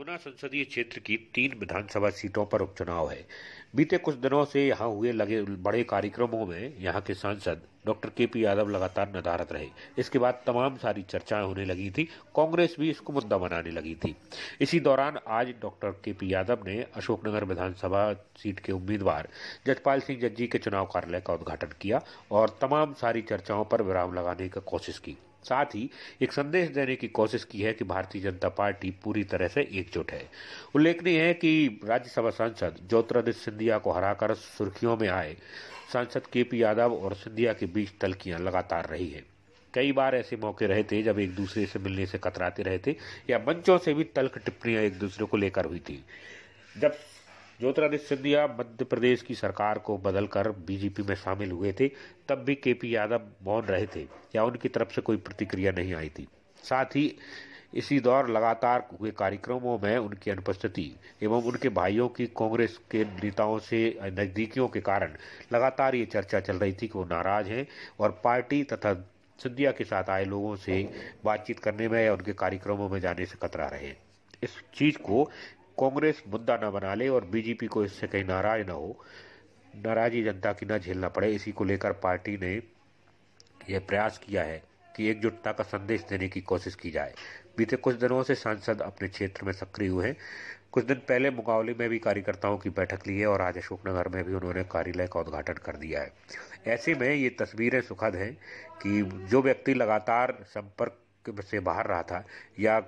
गुना संसदीय क्षेत्र की तीन विधानसभा सीटों पर उपचुनाव है बीते कुछ दिनों से यहाँ हुए लगे बड़े कार्यक्रमों में यहाँ के सांसद डॉक्टर के पी यादव लगातार नदारत रहे इसके बाद तमाम सारी चर्चाएं होने लगी थी कांग्रेस भी इसको मुद्दा बनाने लगी थी इसी दौरान आज डॉक्टर के पी यादव ने अशोकनगर विधानसभा सीट के उम्मीदवार जजपाल सिंह जज्जी के चुनाव कार्यालय का उद्घाटन किया और तमाम सारी चर्चाओं पर विराम लगाने की कोशिश की साथ ही एक संदेश देने की कोशिश की है कि भारतीय जनता पार्टी पूरी तरह से एकजुट है उल्लेखनीय है कि राज्यसभा सांसद ज्योतिरादित्य सिंधिया को हराकर सुर्खियों में आए सांसद के पी यादव और सिंधिया के बीच तलकियां लगातार रही हैं कई बार ऐसे मौके रहे थे जब एक दूसरे से मिलने से कतराते रहे थे या मंचों से भी तल्ख टिप्पणियां एक दूसरे को लेकर हुई थी जब ज्योतिरादित्य सिंधिया मध्य प्रदेश की सरकार को बदलकर बीजेपी में शामिल हुए थे तब भी केपी यादव मौन रहे थे या उनकी तरफ से कोई प्रतिक्रिया नहीं आई थी साथ ही इसी दौर लगातार हुए कार्यक्रमों में उनकी अनुपस्थिति एवं उनके भाइयों की कांग्रेस के नेताओं से नज़दीकियों के कारण लगातार ये चर्चा चल रही थी कि वो नाराज हैं और पार्टी तथा सिंधिया के साथ आए लोगों से बातचीत करने में या उनके कार्यक्रमों में जाने से कतरा रहे इस चीज़ को कांग्रेस मुद्दा ना बना ले और बीजेपी को इससे कहीं नाराज ना हो नाराजी जनता की ना झेलना पड़े इसी को लेकर पार्टी ने यह प्रयास किया है कि एकजुटता का संदेश देने की कोशिश की जाए बीते कुछ दिनों से सांसद अपने क्षेत्र में सक्रिय हुए हैं कुछ दिन पहले मुकाबले में भी कार्यकर्ताओं की बैठक ली है और आज अशोकनगर में भी उन्होंने कार्यालय का उद्घाटन कर दिया है ऐसे में ये तस्वीरें सुखद हैं कि जो व्यक्ति लगातार संपर्क से बाहर रहा था या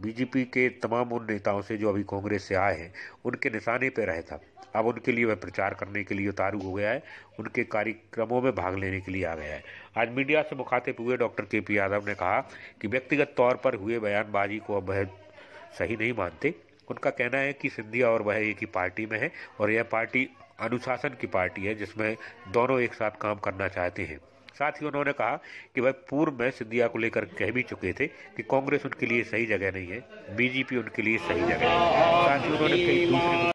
बीजेपी के तमाम उन नेताओं से जो अभी कांग्रेस से आए हैं उनके निशाने पर रहे था अब उनके लिए वह प्रचार करने के लिए उतारू हो गया है उनके कार्यक्रमों में भाग लेने के लिए आ गया है आज मीडिया से मुखातिब हुए डॉक्टर के पी यादव ने कहा कि व्यक्तिगत तौर पर हुए बयानबाजी को अब वह सही नहीं मानते उनका कहना है कि सिंधिया और वह एक ही पार्टी में है और यह पार्टी अनुशासन की पार्टी है जिसमें दोनों एक साथ काम करना चाहते हैं साथ ही उन्होंने कहा कि वह पूर्व में सिंधिया को लेकर कह भी चुके थे कि कांग्रेस उनके लिए सही जगह नहीं है बीजेपी उनके लिए सही जगह है साथ ही उन्होंने कई दूसरे